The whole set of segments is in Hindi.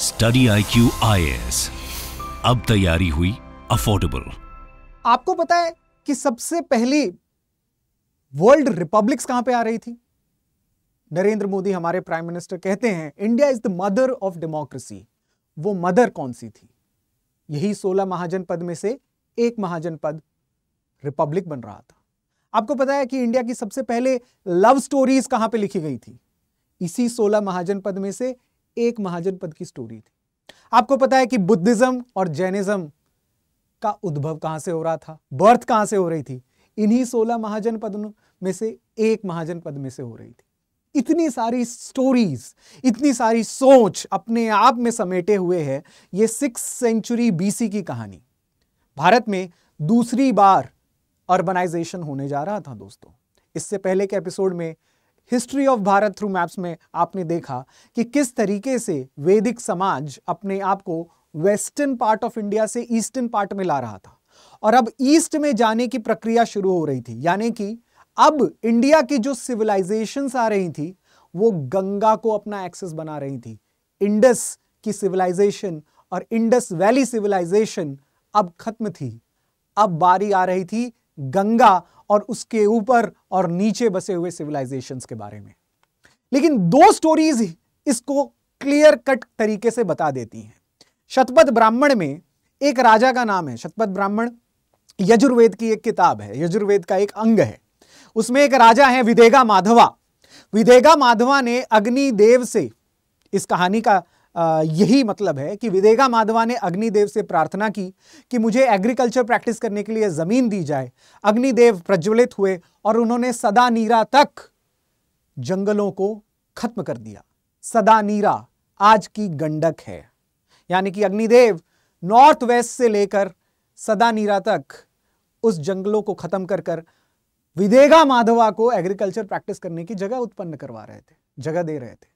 Study I Q I S अब तैयारी हुई अफोर्डेबल आपको पता है कि सबसे पहली वर्ल्ड रिपब्लिक्स कहां पे आ रही थी नरेंद्र मोदी हमारे प्राइम मिनिस्टर कहते हैं India is the mother of democracy वो मदर कौन सी थी यही सोलह महाजन पद में से एक महाजन पद रिपब्लिक बन रहा था आपको पता है कि इंडिया की सबसे पहले लव स्टोरीज कहां पे लिखी गई थी इसी सोलह महाजन पद में से एक महाजन पद की स्टोरी थी आपको पता है कि बुद्धिज्म और जैनिज्म का उद्भव कहां से हो रहा था बर्थ कहां से हो रही थी इन्हीं सोलह महाजन पद में से एक महाजन पद में से हो रही थी इतनी सारी स्टोरीज इतनी सारी सोच अपने आप में समेटे हुए है ये सिक्स सेंचुरी बीसी की कहानी भारत में दूसरी बार अर्बनाइजेशन होने जा रहा था दोस्तों इससे पहले के एपिसोड में history of Bharat through maps में आपने देखा कि किस तरीके से वैदिक समाज अपने आप को वेस्टर्न पार्ट ऑफ इंडिया से ईस्टर्न पार्ट में ला रहा था और अब ईस्ट में जाने की प्रक्रिया शुरू हो रही थी यानी कि अब इंडिया की जो सिविलाइजेशन आ रही थी वो गंगा को अपना एक्सेस बना रही थी इंडस की सिविलाइजेशन और इंडस वैली सिविलाइजेशन अब खत्म थी अब बारी आ रही थी गंगा और उसके ऊपर और नीचे बसे हुए सिविलाइजेशंस के बारे में लेकिन दो स्टोरीज इसको क्लियर कट तरीके से बता देती हैं शतपथ ब्राह्मण में एक राजा का नाम है शतपथ ब्राह्मण यजुर्वेद की एक किताब है यजुर्वेद का एक अंग है उसमें एक राजा है विदेगा माधवा विदेगा माधवा ने अग्निदेव से इस कहानी का यही मतलब है कि विदेगा माधवा ने अग्निदेव से प्रार्थना की कि मुझे एग्रीकल्चर प्रैक्टिस करने के लिए ज़मीन दी जाए अग्निदेव प्रज्वलित हुए और उन्होंने सदा नीरा तक जंगलों को खत्म कर दिया सदा नीरा आज की गंडक है यानी कि अग्निदेव नॉर्थ वेस्ट से लेकर सदा नीरा तक उस जंगलों को खत्म कर कर विदेगा माधवा को एग्रीकल्चर प्रैक्टिस करने की जगह उत्पन्न करवा रहे थे जगह दे रहे थे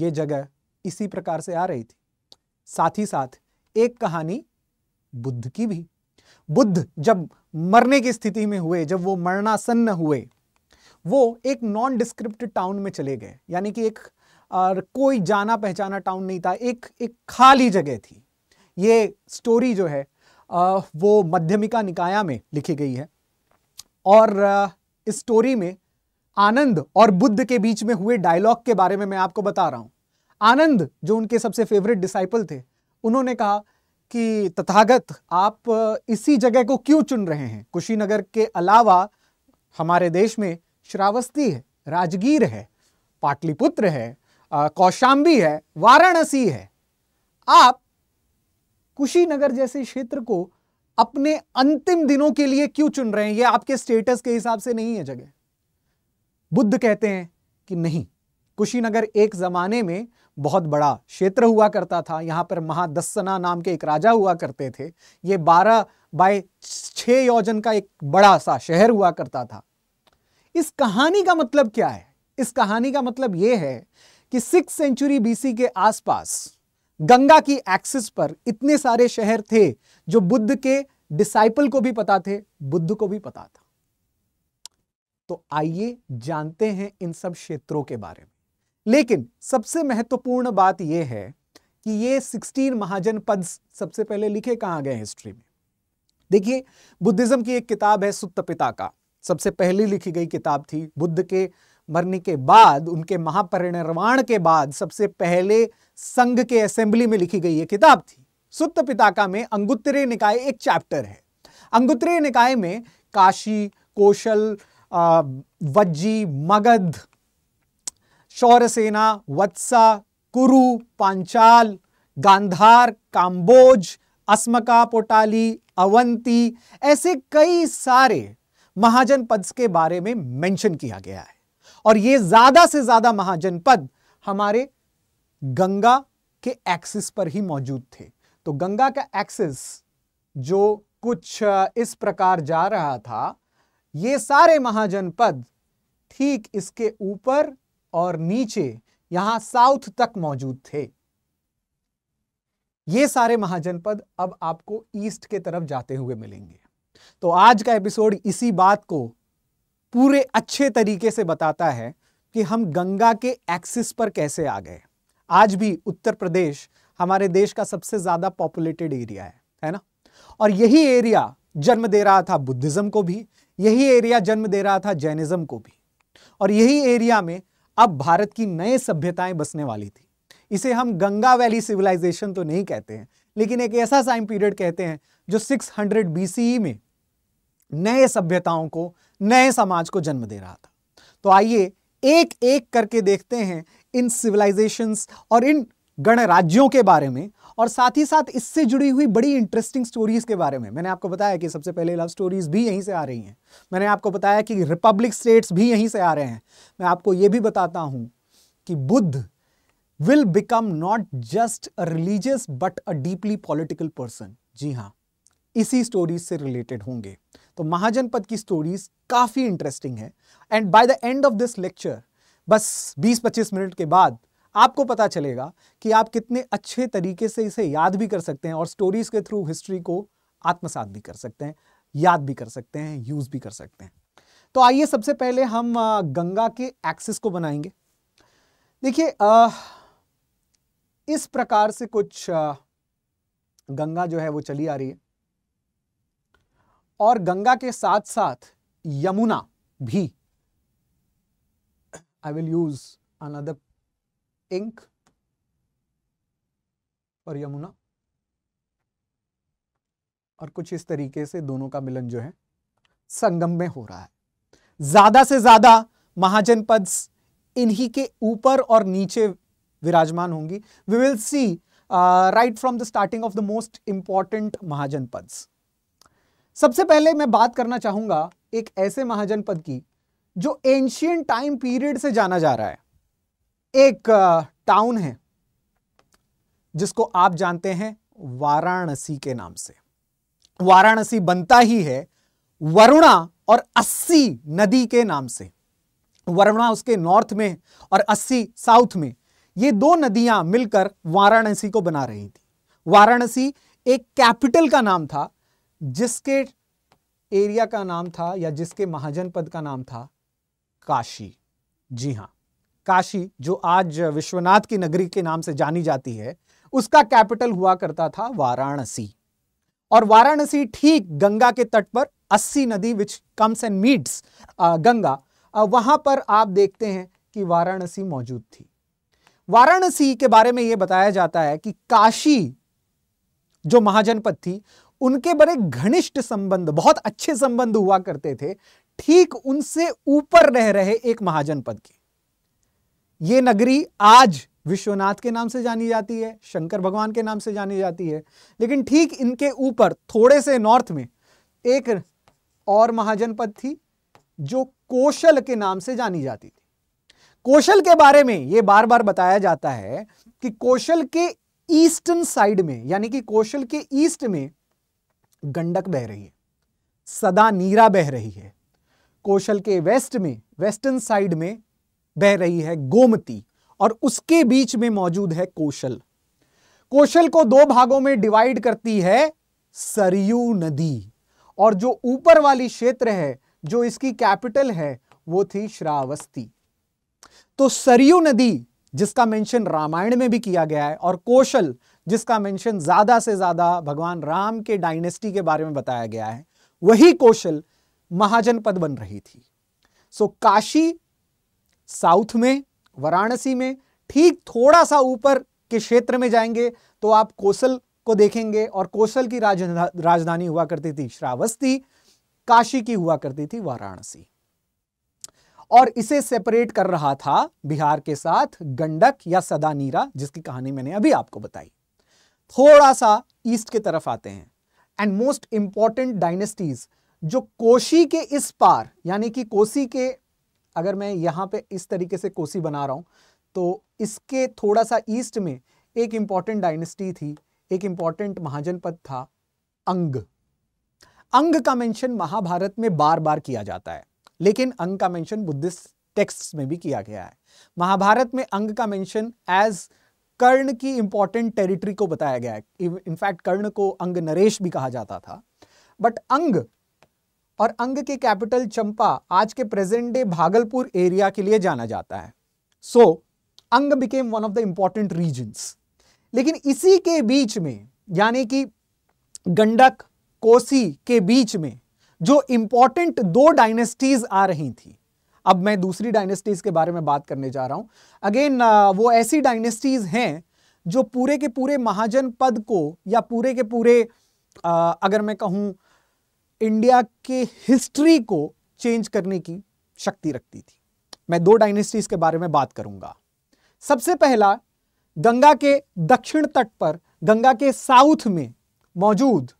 ये जगह इसी प्रकार से आ रही थी साथ ही साथ एक कहानी बुद्ध की भी बुद्ध जब मरने की स्थिति में हुए जब वो मरणासन्न हुए वो एक नॉन डिस्क्रिप्ट टाउन में चले गए यानी कि एक और कोई जाना पहचाना टाउन नहीं था एक एक खाली जगह थी ये स्टोरी जो है वो मध्यमिका निकाया में लिखी गई है और इस स्टोरी में आनंद और बुद्ध के बीच में हुए डायलॉग के बारे में मैं आपको बता रहा हूं आनंद जो उनके सबसे फेवरेट डिसाइपल थे उन्होंने कहा कि तथागत आप इसी जगह को क्यों चुन रहे हैं कुशीनगर के अलावा हमारे देश में श्रावस्ती है राजगीर है पाटलिपुत्र है कौशाम्बी है वाराणसी है आप कुशीनगर जैसे क्षेत्र को अपने अंतिम दिनों के लिए क्यों चुन रहे हैं ये आपके स्टेटस के हिसाब से नहीं है जगह बुद्ध कहते हैं कि नहीं कुशीनगर एक जमाने में बहुत बड़ा क्षेत्र हुआ करता था यहाँ पर महादस्सना नाम के एक राजा हुआ करते थे ये बारह बाय छः योजन का एक बड़ा सा शहर हुआ करता था इस कहानी का मतलब क्या है इस कहानी का मतलब यह है कि सिक्स सेंचुरी बीसी के आसपास गंगा की एक्सिस पर इतने सारे शहर थे जो बुद्ध के डिसाइपल को भी पता थे बुद्ध को भी पता था तो आइए जानते हैं इन सब क्षेत्रों के बारे में लेकिन सबसे महत्वपूर्ण बात यह है कि ये 16 महाजन पद सबसे पहले लिखे कहाँ गए हिस्ट्री में देखिए बुद्धिज्म की एक किताब है सुत्त पिता का सबसे पहली लिखी गई किताब थी बुद्ध के मरने के बाद उनके महापरिनिर्वाण के बाद सबसे पहले संघ के असेंबली में लिखी गई ये किताब थी सुत्त पिताका में अंगुत्तरीय निकाय एक चैप्टर है अंगुत्तरीय निकाय में काशी कौशल वज्जी मगध शौर्यसेना वत्सा कुरु पांचाल गांधार काम्बोज अस्मका पोटाली अवंती ऐसे कई सारे महाजन पद के बारे में मेंशन किया गया है और ये ज्यादा से ज्यादा महाजनपद हमारे गंगा के एक्सिस पर ही मौजूद थे तो गंगा का एक्सिस जो कुछ इस प्रकार जा रहा था ये सारे महाजनपद ठीक इसके ऊपर और नीचे यहां साउथ तक मौजूद थे ये सारे महाजनपद अब आपको ईस्ट के तरफ जाते हुए मिलेंगे तो आज का एपिसोड इसी बात को पूरे अच्छे तरीके से बताता है कि हम गंगा के एक्सिस पर कैसे आ गए आज भी उत्तर प्रदेश हमारे देश का सबसे ज़्यादा पॉपुलेटेड एरिया है है ना और यही एरिया जन्म दे रहा था बुद्धिज़्म को भी यही एरिया जन्म दे रहा था जैनिज़्म को भी और यही एरिया में अब भारत की नए सभ्यताएं बसने वाली थी इसे हम गंगा वैली सिविलाइजेशन तो नहीं कहते हैं लेकिन एक ऐसा टाइम पीरियड कहते हैं जो 600 हंड्रेड e में नए सभ्यताओं को नए समाज को जन्म दे रहा था तो आइए एक एक करके देखते हैं इन सिविलाइजेशंस और इन गणराज्यों के बारे में और साथ ही साथ इससे जुड़ी हुई बड़ी इंटरेस्टिंग स्टोरीज के बारे में मैंने आपको बताया कि सबसे पहले लव स्टोरीज भी यहीं से आ रही हैं मैंने आपको बताया कि रिपब्लिक स्टेट्स भी यहीं से आ रहे हैं मैं आपको यह भी बताता हूं कि Buddha will become not just a religious but a deeply political person जी हाँ इसी स्टोरीज से रिलेटेड होंगे तो महाजनपद की स्टोरीज काफ़ी इंटरेस्टिंग है and by the end of this lecture बस 20-25 मिनट के बाद आपको पता चलेगा कि आप कितने अच्छे तरीके से इसे याद भी कर सकते हैं और स्टोरीज के थ्रू हिस्ट्री को आत्मसात भी कर सकते हैं याद भी कर सकते हैं यूज भी कर सकते हैं तो आइए सबसे पहले हम गंगा के एक्सिस को बनाएंगे देखिए इस प्रकार से कुछ गंगा जो है वो चली आ रही है और गंगा के साथ साथ यमुना भी I will use another ink और यमुना और कुछ इस तरीके से दोनों का मिलन जो है संगम में हो रहा है ज्यादा से ज्यादा महाजनपद इन्हीं के ऊपर और नीचे विराजमान होंगी we will see right from the starting of the most important mahajanapada सबसे पहले मैं बात करना चाहूंगा एक ऐसे महाजनपद की जो एंशियंट टाइम पीरियड से जाना जा रहा है एक टाउन है जिसको आप जानते हैं वाराणसी के नाम से वाराणसी बनता ही है वरुणा और अस्सी नदी के नाम से वरुणा उसके नॉर्थ में और अस्सी साउथ में ये दो नदियां मिलकर वाराणसी को बना रही थी वाराणसी एक कैपिटल का नाम था जिसके एरिया का नाम था या जिसके महाजनपद का नाम था काशी जी हां काशी जो आज विश्वनाथ की नगरी के नाम से जानी जाती है उसका कैपिटल हुआ करता था वाराणसी और वाराणसी ठीक गंगा के तट पर अस्सी नदी which comes and meets Ganga वहां पर आप देखते हैं कि वाराणसी मौजूद थी वाराणसी के बारे में यह बताया जाता है कि काशी जो महाजनपद थी उनके बड़े घनिष्ठ संबंध बहुत अच्छे संबंध हुआ करते थे ठीक उनसे ऊपर रह रहे एक महाजनपद के ये नगरी आज विश्वनाथ के नाम से जानी जाती है शंकर भगवान के नाम से जानी जाती है लेकिन ठीक इनके ऊपर थोड़े से नॉर्थ में एक और महाजनपद थी जो कौशल के नाम से जानी जाती थी कौशल के बारे में यह बार बार बताया जाता है कि कौशल के ईस्टर्न साइड में यानी कि कौशल के ईस्ट में गंडक बह रही है सदा नीरा बह रही है कौशल के वेस्ट में वेस्टर्न साइड में बह रही है गोमती और उसके बीच में मौजूद है कौशल कौशल को दो भागों में डिवाइड करती है सरयू नदी और जो ऊपर वाली क्षेत्र है जो इसकी कैपिटल है वो थी श्रावस्ती तो सरयू नदी जिसका मेंशन रामायण में भी किया गया है और कौशल जिसका मेंशन ज्यादा से ज्यादा भगवान राम के डायनेस्टी के बारे में बताया गया है वही कौशल महाजनपद बन रही थी सो काशी साउथ में वाराणसी में ठीक थोड़ा सा ऊपर के क्षेत्र में जाएंगे तो आप कोसल को देखेंगे और कोसल की राजधानी हुआ करती थी श्रावस्ती काशी की हुआ करती थी वाराणसी और इसे सेपरेट कर रहा था बिहार के साथ गंडक या सदानीरा जिसकी कहानी मैंने अभी आपको बताई थोड़ा सा ईस्ट के तरफ आते हैं एंड मोस्ट इंपॉर्टेंट डायनेस्टीज जो कोशी के इस पार यानी कि कोसी के अगर मैं यहाँ पे इस तरीके से कोसी बना रहा हूँ तो इसके थोड़ा सा ईस्ट में एक इम्पॉर्टेंट डायनेस्टी थी एक इम्पॉर्टेंट महाजनपद था अंग अंग का मेंशन महाभारत में बार बार किया जाता है लेकिन अंग का मेंशन बुद्धिस्ट टेक्स्ट में भी किया गया है महाभारत में अंग का मेंशन एज कर्ण की इंपॉर्टेंट टेरिटरी को बताया गया है इनफैक्ट कर्ण को अंग नरेश भी कहा जाता था बट अंग और अंग की कैपिटल चंपा आज के प्रेजेंट डे भागलपुर एरिया के लिए जाना जाता है so so, Anga became one of the important region लेकिन इसी के बीच में यानी कि गंडक कोसी के बीच में जो इंपॉर्टेंट दो डायनेस्टीज आ रही थी अब मैं दूसरी डायनेस्टीज के बारे में बात करने जा रहा हूं अगेन वो ऐसी डायनेस्टीज हैं जो पूरे के पूरे महाजन पद को या पूरे के पूरे आ, अगर मैं कहूं इंडिया के हिस्ट्री को चेंज करने की शक्ति रखती थी मैं दो डायनेस्टीज के बारे में बात करूंगा सबसे पहला गंगा के दक्षिण तट पर गंगा के साउथ में मौजूद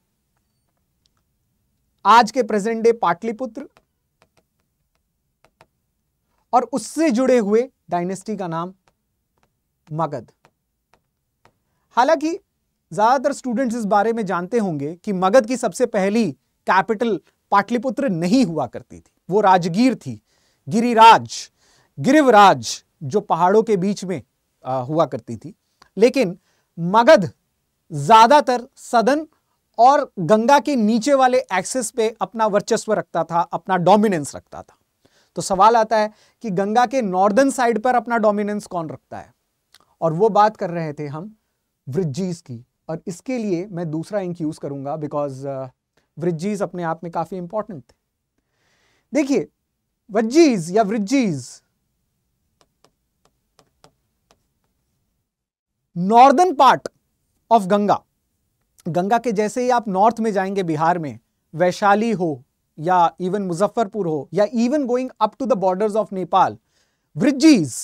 आज के प्रेजेंट डे पाटलिपुत्र और उससे जुड़े हुए डायनेस्टी का नाम मगध हालांकि ज्यादातर स्टूडेंट्स इस बारे में जानते होंगे कि मगध की सबसे पहली कैपिटल पाटलिपुत्र नहीं हुआ करती थी वो राजगीर थी गिरिराज गिरिवराज जो पहाड़ों के बीच में आ, हुआ करती थी लेकिन मगध ज़्यादातर सदन और गंगा के नीचे वाले एक्सेस पे अपना वर्चस्व रखता था अपना डोमिनेंस रखता था तो सवाल आता है कि गंगा के नॉर्दर्न साइड पर अपना डोमिनेंस कौन रखता है और वो बात कर रहे थे हम वृजीज की और इसके लिए मैं दूसरा इंक यूज़ करूंगा बिकॉज वृज्जीज अपने आप में काफी इंपॉर्टेंट थे देखिए वज्जीज या Vrijjis northern part of Ganga Ganga के जैसे ही आप नॉर्थ में जाएंगे बिहार में वैशाली हो या इवन मुजफ्फरपुर हो या even going up to the borders of Nepal Vrijjis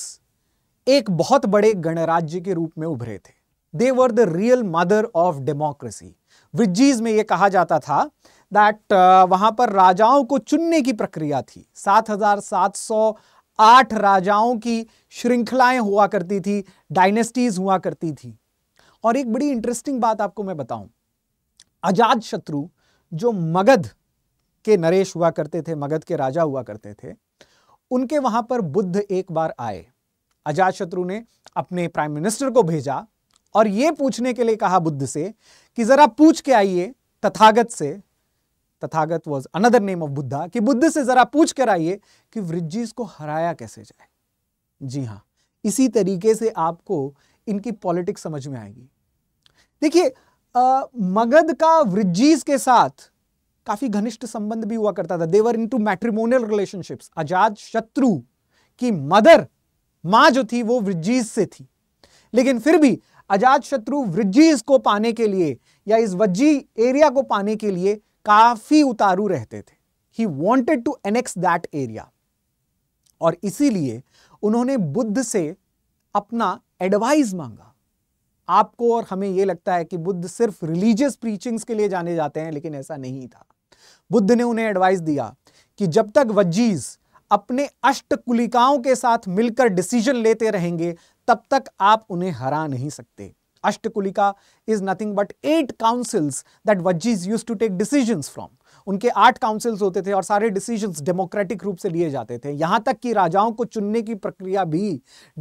एक बहुत बड़े गणराज्य के रूप में उभरे थे they were the real mother of democracy Vajjis में यह कहा जाता था दैट uh, वहां पर राजाओं को चुनने की प्रक्रिया थी 7,708 राजाओं की श्रृंखलाएं हुआ करती थी डायनेस्टीज हुआ करती थी और एक बड़ी इंटरेस्टिंग बात आपको मैं बताऊं अजात शत्रु जो मगध के नरेश हुआ करते थे मगध के राजा हुआ करते थे उनके वहां पर बुद्ध एक बार आए अजात शत्रु ने अपने प्राइम मिनिस्टर को भेजा और ये पूछने के लिए कहा बुद्ध से कि जरा पूछ के आइए तथागत से Tathagata was another name of Buddha कि बुद्ध से जरा पूछ कर आइए कि वृज्जिस को हराया कैसे जाए जी हाँ इसी तरीके से आपको इनकी पॉलिटिक्स समझ में आएगी देखिए मगध का वृज्जिस के साथ काफी घनिष्ठ संबंध भी हुआ करता था देवर into matrimonial relationships Ajatashatru की मदर मां जो थी वो वृज्जिस से थी लेकिन फिर भी अजात शत्रु वृज्जी इसको पाने के लिए या इस वज्जी एरिया को पाने के लिए काफी उतारू रहते थे he wanted to annex that area और इसीलिए उन्होंने बुद्ध से अपना एडवाइस मांगा आपको और हमें यह लगता है कि बुद्ध सिर्फ रिलीजियस प्रीचिंग्स के लिए जाने जाते हैं लेकिन ऐसा नहीं था बुद्ध ने उन्हें एडवाइस दिया कि जब तक वज्जीज अपने अष्टकुलिकाओं के साथ मिलकर डिसीजन लेते रहेंगे तब तक आप उन्हें हरा नहीं सकते Ashtakulika is nothing but eight councils that Vajjis use to take decision from उनके आठ काउंसिल्स होते थे और सारे डिसीजंस डेमोक्रेटिक रूप से लिए जाते थे यहां तक कि राजाओं को चुनने की प्रक्रिया भी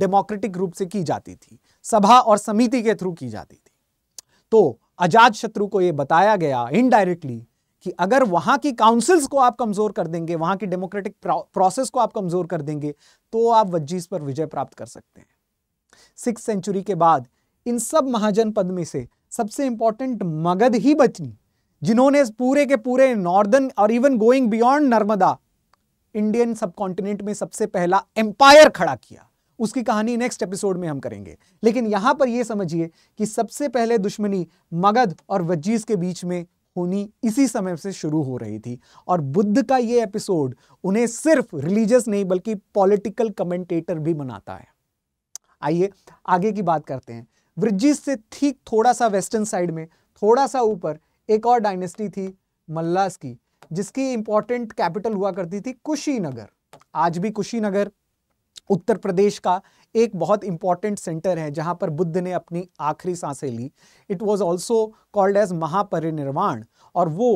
डेमोक्रेटिक रूप से की जाती थी सभा और समिति के थ्रू की जाती थी तो अजात शत्रु को यह बताया गया इनडायरेक्टली कि अगर वहां की काउंसिल्स को आप कमज़ोर कर देंगे वहां की डेमोक्रेटिक प्रोसेस को आप कमज़ोर कर देंगे तो आप वजीज पर विजय प्राप्त कर सकते हैं सिक्स सेंचुरी के बाद इन सब महाजनपद में से सबसे इंपॉर्टेंट मगध ही बचनी जिन्होंने पूरे के पूरे नॉर्दर्न और even going beyond Narmada Indian subcontinent में सबसे पहला एम्पायर खड़ा किया उसकी कहानी नेक्स्ट एपिसोड में हम करेंगे लेकिन यहां पर यह समझिए कि सबसे पहले दुश्मनी मगध और वजीज के बीच में होनी इसी समय से शुरू हो रही थी और बुद्ध का ये एपिसोड उन्हें सिर्फ रिलीजियस नहीं बल्कि पॉलिटिकल कमेंटेटर भी बनाता है आइए आगे की बात करते हैं ब्रिजिस से ठीक थोड़ा सा वेस्टर्न साइड में थोड़ा सा ऊपर एक और डायनेस्टी थी मल्लास की जिसकी इंपॉर्टेंट कैपिटल हुआ करती थी कुशीनगर आज भी कुशीनगर उत्तर प्रदेश का एक बहुत इंपॉर्टेंट सेंटर है जहां पर बुद्ध ने अपनी आखिरी सांसें ली it was also called as Mahaparinirvana और वो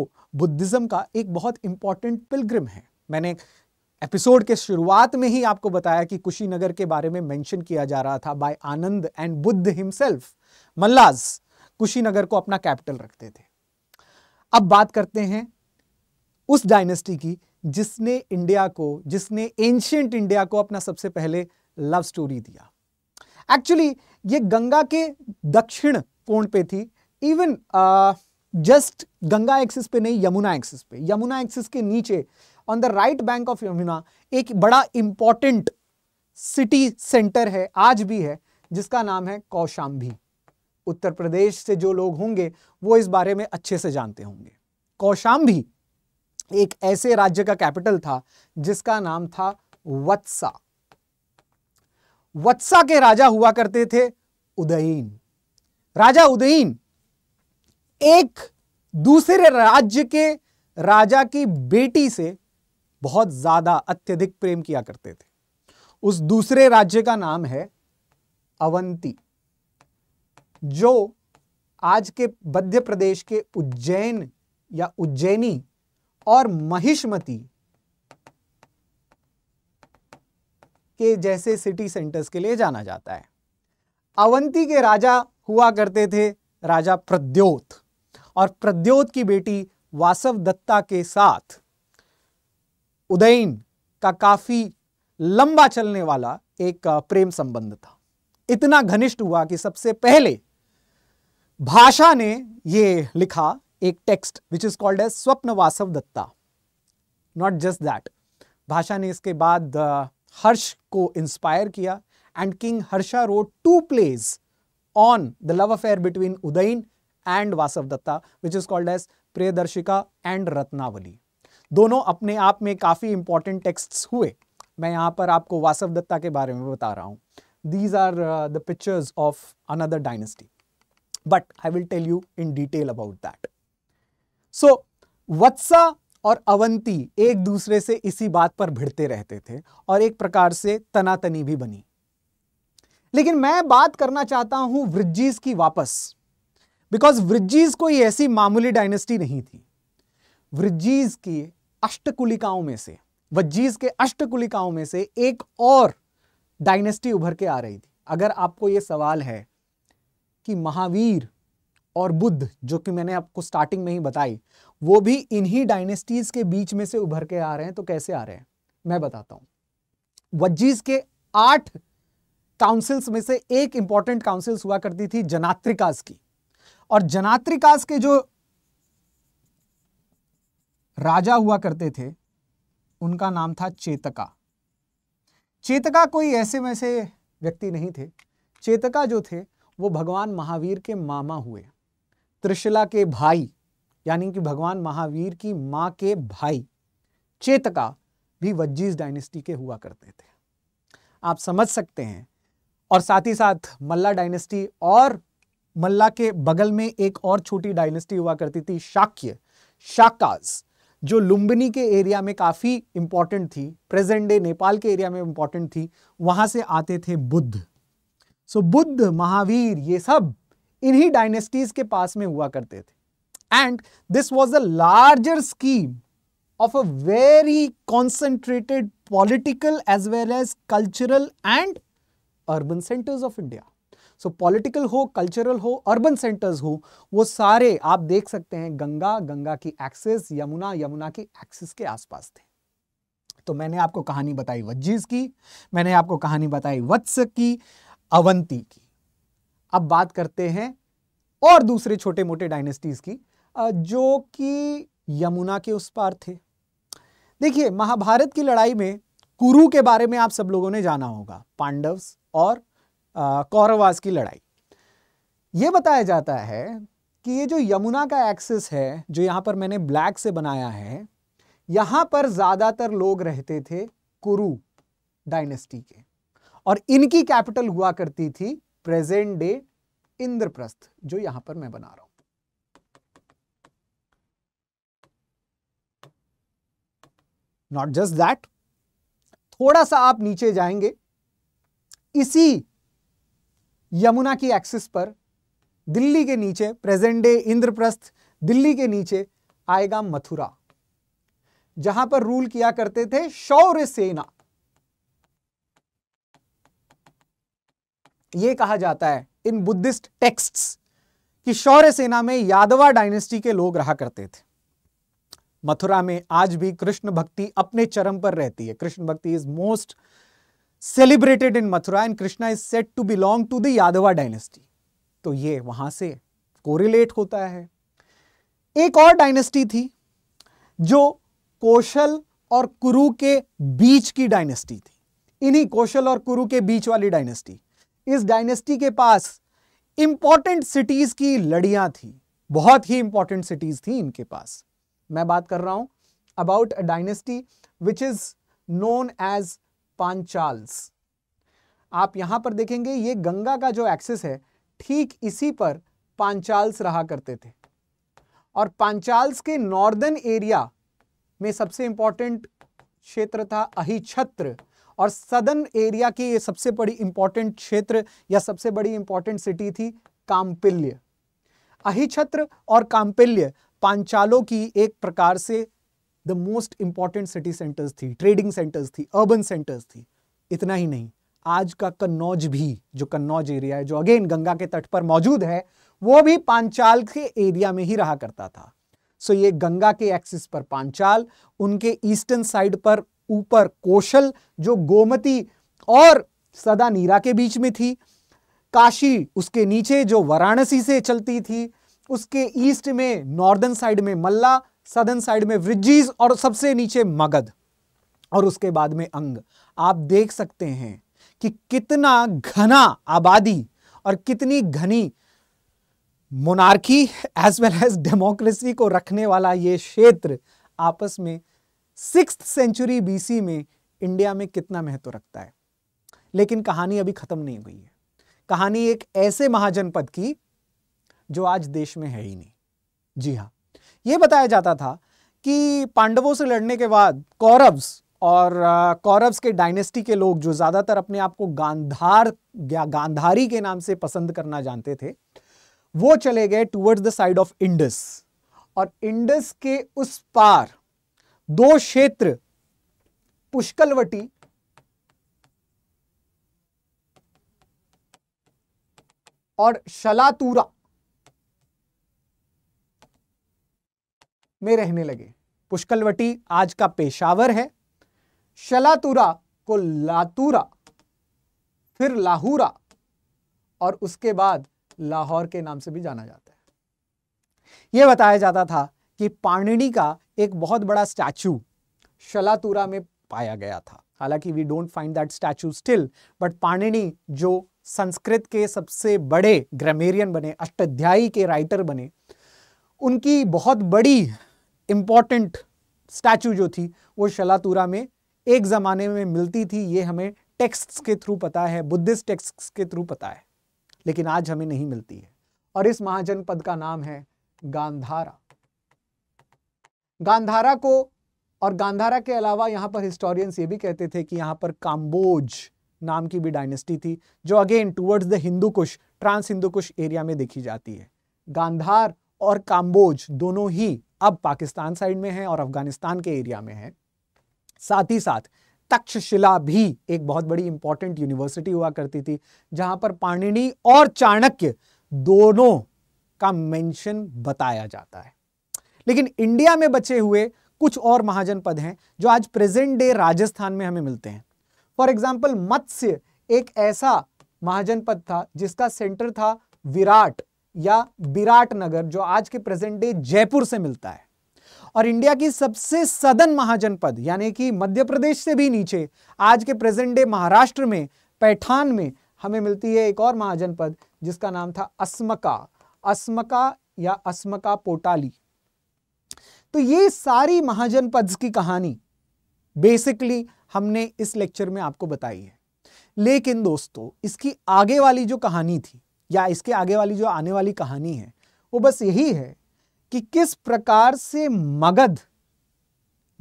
बुद्धिज़्म का एक बहुत इंपॉर्टेंट पिलग्रिम है मैंने एपिसोड के शुरुआत में ही आपको बताया कि कुशीनगर के बारे में मेंशन किया जा रहा था by Ananda and Buddha himself Mallas Kushinagar को अपना कैपिटल रखते थे अब बात करते हैं उस डायनेस्टी की जिसने इंडिया को जिसने एंशियंट इंडिया को अपना सबसे पहले लव स्टोरी दिया एक्चुअली ये गंगा के दक्षिण कोण पे थी इवन जस्ट गंगा एक्सिस पे नहीं यमुना एक्सिस पे यमुना एक्सिस के नीचे on the right bank of Yamuna एक बड़ा इंपॉर्टेंट सिटी सेंटर है आज भी है जिसका नाम है कौशाम्बी उत्तर प्रदेश से जो लोग होंगे वो इस बारे में अच्छे से जानते होंगे कौशाम्बी एक ऐसे राज्य का कैपिटल था जिसका नाम था वत्सा वत्सा के राजा हुआ करते थे उदयीन राजा उदयीन एक दूसरे राज्य के राजा की बेटी से बहुत ज्यादा अत्यधिक प्रेम किया करते थे उस दूसरे राज्य का नाम है अवंती जो आज के मध्य प्रदेश के उज्जैन या उज्जैनी और महिष्मती के जैसे सिटी सेंटर्स के लिए जाना जाता है अवंती के राजा हुआ करते थे राजा प्रद्योत और प्रद्योत की बेटी वासव दत्ता के साथ उदयन का काफी लंबा चलने वाला एक प्रेम संबंध था इतना घनिष्ठ हुआ कि सबसे पहले भाषा ने यह लिखा एक text which is called as Swapnavasavadatta not just that Bhasa ने इसके बाद हर्ष को इंस्पायर किया and king Harsha wrote two plays on the love affair between Udayana and Vasavadatta which is called as Priyadarshika and Ratnavali दोनों अपने आप में काफ़ी इंपॉर्टेंट टेक्स्ट हुए मैं यहां पर आपको वासव दत्ता के बारे में बता रहा हूं these are the pictures of another dynasty but I will tell you in detail about that so so, Vatsa और अवंती एक दूसरे से इसी बात पर भिड़ते रहते थे और एक प्रकार से तनातनी भी बनी लेकिन मैं बात करना चाहता हूं वृज्जीज की वापस बिकॉज वृज्जीज कोई ऐसी मामूली डायनेस्टी नहीं थी वृज्जीज की अष्टकुलिकाओं में से वज्जीज के अष्टकुलिकाओं में से एक और डायनेस्टी उभर के आ रही थी अगर आपको यह सवाल है कि महावीर और बुद्ध जो कि मैंने आपको स्टार्टिंग में ही बताई वो भी इन्हीं डायनेस्टीज के बीच में से उभर के आ रहे हैं तो कैसे आ रहे हैं मैं बताता हूं वज्जीज के आठ काउंसिल्स में से एक इंपॉर्टेंट काउंसिल्स हुआ करती थी जनात्रिकास की और जनात्रिकास के जो राजा हुआ करते थे उनका नाम था चेतका चेतका कोई ऐसे वैसे व्यक्ति नहीं थे चेतका जो थे वो भगवान महावीर के मामा हुए त्रिशला के भाई यानी कि भगवान महावीर की माँ के भाई चेतका भी वज्जीज डायनेस्टी के हुआ करते थे आप समझ सकते हैं और साथ ही साथ मल्ला डायनेस्टी और मल्ला के बगल में एक और छोटी डायनेस्टी हुआ करती थी शाक्य शाकाज जो लुम्बिनी के एरिया में काफ़ी इंपॉर्टेंट थी प्रेजेंट डे नेपाल के एरिया में इंपॉर्टेंट थी वहां से आते थे बुद्ध सो so, बुद्ध महावीर ये सब इन्हीं डायनेस्टीज के पास में हुआ करते थे and this was a larger scheme of a very concentrated political as well as cultural and urban centres of India so political हो कल्चरल हो अर्बन सेंटर्स हो वो सारे आप देख सकते हैं गंगा गंगा की एक्सेस यमुना यमुना की एक्सेस के आसपास थे तो मैंने आपको कहानी बताई वज्जीज की मैंने आपको कहानी बताई वत्स की अवंती की अब बात करते हैं और दूसरे छोटे मोटे डायनेस्टीज की जो कि यमुना के उस पार थे देखिए महाभारत की लड़ाई में कुरु के बारे में आप सब लोगों ने जाना होगा पांडव और कौरवास की लड़ाई ये बताया जाता है कि ये जो यमुना का एक्सेस है जो यहाँ पर मैंने ब्लैक से बनाया है यहाँ पर ज़्यादातर लोग रहते थे कुरु डायनेस्टी के और इनकी कैपिटल हुआ करती थी प्रेजेंट डे इंद्रप्रस्थ जो यहां पर मैं बना रहा हूं नॉट जस्ट दैट थोड़ा सा आप नीचे जाएंगे इसी यमुना की एक्सिस पर दिल्ली के नीचे प्रेजेंट डे इंद्रप्रस्थ दिल्ली के नीचे आएगा मथुरा जहां पर रूल किया करते थे शौर्य सेना यह कहा जाता है इन बुद्धिस्ट टेक्स्ट्स कि शौर्य सेना में यादवा डायनेस्टी के लोग रहा करते थे मथुरा में आज भी कृष्ण भक्ति अपने चरम पर रहती है Krishna bhakti is most celebrated in Mathura and Krishna is set to belong to the Yadava dynasty तो ये वहां से कोरिलेट होता है एक और डायनेस्टी थी जो कौशल और कुरु के बीच की डायनेस्टी थी इन्हीं कौशल और कुरु के बीच वाली डायनेस्टी इस डायनेस्टी के पास इंपॉर्टेंट सिटीज की लड़ियां थी बहुत ही इंपॉर्टेंट सिटीज थी इनके पास मैं बात कर रहा हूं about a dynasty which is known as Panchals आप यहां पर देखेंगे ये गंगा का जो एक्सेस है ठीक इसी पर पांचाल्स रहा करते थे और पांचाल्स के नॉर्दर्न एरिया में सबसे इंपॉर्टेंट क्षेत्र था अहिछत्र और सदर्न एरिया की ये सबसे बड़ी इंपॉर्टेंट क्षेत्र या सबसे बड़ी इंपॉर्टेंट सिटी थी काम्पिल्य अहिछत्र और काम्पिल्य पांचालों की एक प्रकार से the most important city centres थी ट्रेडिंग सेंटर्स थी अर्बन सेंटर्स थी इतना ही नहीं आज का कन्नौज भी जो कन्नौज एरिया है जो अगेन गंगा के तट पर मौजूद है वो भी पांचाल के एरिया में ही रहा करता था सो so ये गंगा के एक्सिस पर पांचाल उनके ईस्टर्न साइड पर ऊपर कोशल जो गोमती और सदा नीरा के बीच में थी काशी उसके नीचे जो वाराणसी से चलती थी उसके ईस्ट में नॉर्दर्न साइड में मल्ला सदर्न साइड में व्रिजीज और सबसे नीचे मगध और उसके बाद में अंग आप देख सकते हैं कि कितना घना आबादी और कितनी घनी monarchy as well as democracy को रखने वाला ये क्षेत्र आपस में सिक्स सेंचुरी बीसी में इंडिया में कितना महत्व रखता है लेकिन कहानी अभी खत्म नहीं हुई है कहानी एक ऐसे महाजनपद की जो आज देश में है ही नहीं जी हाँ ये बताया जाता था कि पांडवों से लड़ने के बाद कौरव्स और कौरव्स के डायनेस्टी के लोग जो ज़्यादातर अपने आप को गांधार गांधारी के नाम से पसंद करना जानते थे वो चले गए towards the side of Indus और इंडस के उस पार दो क्षेत्र पुष्कलवटी और शलातूरा में रहने लगे पुष्कलवटी आज का पेशावर है शलातूरा को लातूरा फिर लाहूरा और उसके बाद लाहौर के नाम से भी जाना जाता है यह बताया जाता था कि पाणिनी का एक बहुत बड़ा स्टैचू शलातुरा में पाया गया था हालांकि we don't find that statue still but Panini जो संस्कृत के सबसे बड़े ग्रामेरियन बने अष्टाध्यायी के राइटर बने उनकी बहुत बड़ी इम्पॉर्टेंट स्टैचू जो थी वो शलातुरा में एक ज़माने में मिलती थी ये हमें टेक्स्ट्स के थ्रू पता है बुद्धिस्ट टेक्स्ट्स के थ्रू पता है लेकिन आज हमें नहीं मिलती है और इस महाजनपद का नाम है गांधारा गांधारा को और गांधारा के अलावा यहाँ पर हिस्टोरियंस ये भी कहते थे कि यहाँ पर काम्बोज नाम की भी डायनेस्टी थी जो again towards the Hindu Kush trans Hindu Kush area में देखी जाती है गांधार और काम्बोज दोनों ही अब पाकिस्तान साइड में हैं और अफगानिस्तान के एरिया में हैं साथ ही साथ तक्षशिला भी एक बहुत बड़ी इंपॉर्टेंट यूनिवर्सिटी हुआ करती थी जहां पर पाणिनी और चाणक्य दोनों का मेंशन बताया जाता है लेकिन इंडिया में बचे हुए कुछ और महाजनपद हैं जो आज प्रेजेंट डे राजस्थान में हमें मिलते हैं फॉर एग्जाम्पल मत्स्य एक ऐसा महाजनपद था जिसका सेंटर था विराट या विराट नगर जो आज के प्रेजेंट डे जयपुर से मिलता है और इंडिया की सबसे सदन महाजनपद यानी कि मध्य प्रदेश से भी नीचे आज के प्रेजेंट डे महाराष्ट्र में पैठान में हमें मिलती है एक और महाजनपद जिसका नाम था अस्मका अस्मका या अस्मका पोटाली तो ये सारी महाजन पद की कहानी बेसिकली हमने इस लेक्चर में आपको बताई है लेकिन दोस्तों इसकी आगे वाली जो कहानी थी या इसके आगे वाली जो आने वाली कहानी है वो बस यही है कि किस प्रकार से मगध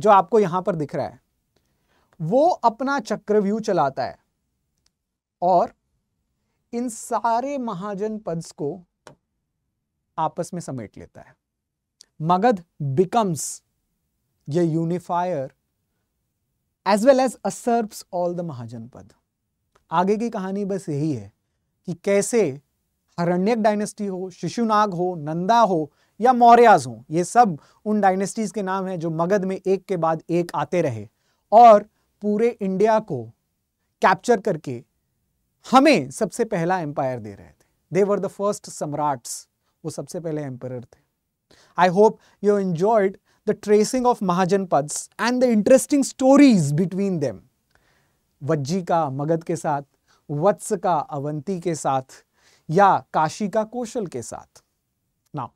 जो आपको यहां पर दिख रहा है वो अपना चक्रव्यूह चलाता है और इन सारे महाजन पद्स को आपस में समेट लेता है मगध बिकम्स ये unifier as well as asserts all the Mahajanapada आगे की कहानी बस यही है कि कैसे हरण्यक डायनेस्टी हो शिशुनाग हो नंदा हो या मौर्याज हो ये सब उन डायनेस्टीज के नाम हैं जो मगध में एक के बाद एक आते रहे और पूरे इंडिया को कैप्चर करके हमें सबसे पहला एम्पायर दे रहे थे दे वर द फर्स्ट सम्राट्स वो सबसे पहले एम्पायर थे I hope you enjoyed the tracing of Mahajan Pads and the interesting stories between them. Vajji का मगध के साथ वत्स का अवंती के साथ या काशी का कौशल के साथ now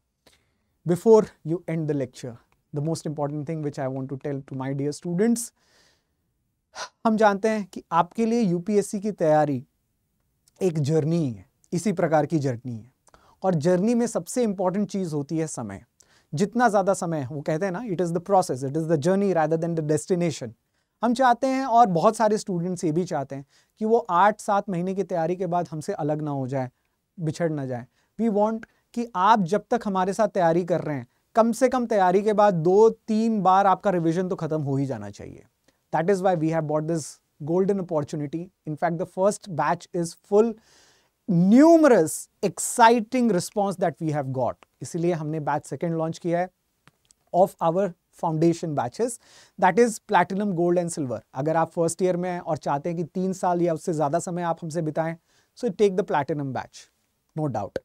before you end the lecture the most important thing which I want to tell to my dear students हम जानते हैं कि आपके लिए यूपीएससी की तैयारी एक जर्नी है इसी प्रकार की जर्नी है और जर्नी में सबसे इंपॉर्टेंट चीज़ होती है समय जितना ज़्यादा समय वो कहते हैं ना it is the process it is the journey rather than the destination हम चाहते हैं और बहुत सारे स्टूडेंट्स ये भी चाहते हैं कि वो आठ सात महीने की तैयारी के बाद हमसे अलग ना हो जाए बिछड़ ना जाए वी वॉन्ट कि आप जब तक हमारे साथ तैयारी कर रहे हैं कम से कम तैयारी के बाद दो तीन बार आपका रिविजन तो खत्म हो ही जाना चाहिए that is why we have bought this golden opportunity in fact the first batch is full numerous exciting response that we have got इसीलिए हमने बैच सेकेंड लॉन्च किया है of our foundation batches that is platinum gold and silver अगर आप फर्स्ट ईयर में हैं और चाहते हैं कि तीन साल या उससे ज़्यादा समय आप हमसे बिताएं so take the platinum batch no doubt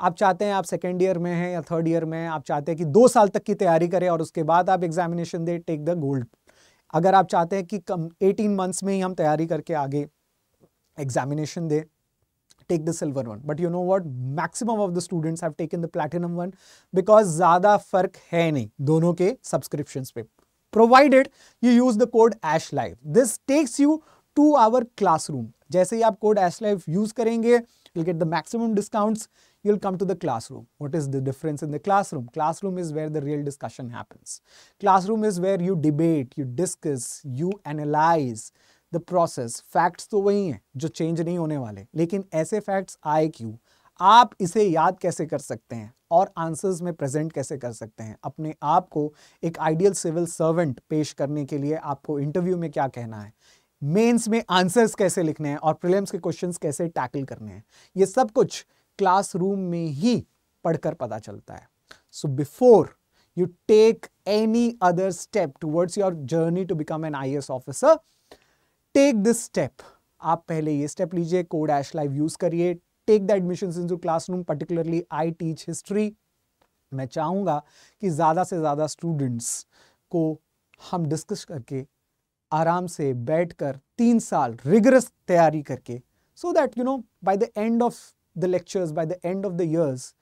आप चाहते हैं आप सेकेंड ईयर में हैं या थर्ड ईयर में हैं आप चाहते हैं कि दो साल तक की तैयारी करें और उसके बाद आप एग्जामिनेशन दें टेक द गोल्ड अगर आप चाहते हैं कि कम एटीन मंथ्स में ही हम तैयारी करके आगे एग्जामिनेशन दें take the silver one. But you know what? Maximum of the students have taken the platinum one because zada fark hai nahi. दोनों के subscriptions पे. Provided you use the code ASH Live. This takes you to our classroom. जैसे ही आप कोड एश लाइफ यज करेंगे you'll get the maximum discounts, you'll come to the classroom. What is the difference in the classroom? Classroom is where the real discussion happens. Classroom is where you debate, you discuss, you analyze. The process facts तो वही हैं जो चेंज नहीं होने वाले लेकिन ऐसे फैक्ट्स आए क्यों आप इसे याद कैसे कर सकते हैं और आंसर्स में प्रेजेंट कैसे कर सकते हैं अपने आप को एक आइडियल सिविल सर्वेंट पेश करने के लिए आपको इंटरव्यू में क्या कहना है मेंस में आंसर्स कैसे लिखने हैं और प्रिलियम्स के क्वेश्चन कैसे टैकल करने हैं ये सब कुछ क्लास में ही पढ़कर पता चलता है so before you take any other step towards your journey to become an IS officer take this step आप पहले ये स्टेप लीजिए कोड एश लाइव यूज करिए take the admission into classroom particularly I teach history मैं चाहूंगा कि ज़्यादा से ज़्यादा स्टूडेंट्स को हम डिस्कस करके आराम से बैठकर तीन साल रिगरस तैयारी करके so that you know by the end of the lectures by the end of the years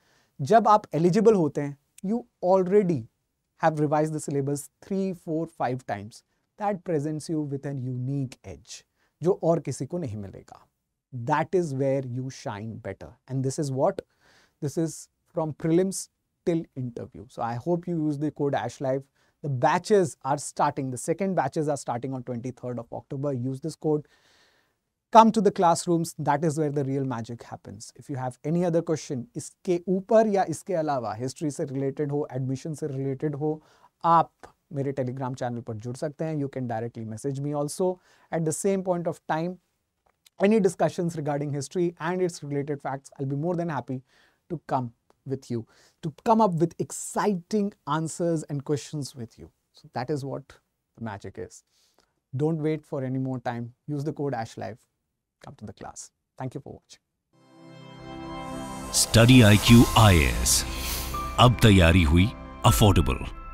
जब आप एलिजिबल होते हैं you already have revise the syllabus three four five times that presents you with an unique edge जो और किसी को नहीं मिलेगा that is where you shine better and this is what this is from prelims till interview. So I hope you use the code ASHLIFE. The batches are starting. The second batches are starting on 23rd of October. Use this code. Come to the classrooms. That is where the real magic happens. If you have any other question, इसके ऊपर या इसके अलावा history से related हो, admission से related हो, आप मेरे टेलीग्राम चैनल पर जुड़ सकते हैं you can directly message me also at the same point of time any discussions regarding history and its related facts I be more than happy to come with you to come up with exciting answers and question with you so that is what the magic is don't wait for any more time use the code ash live come to the class thank you for watching study I Q I S अब तैयारी हुई अफोर्डेबल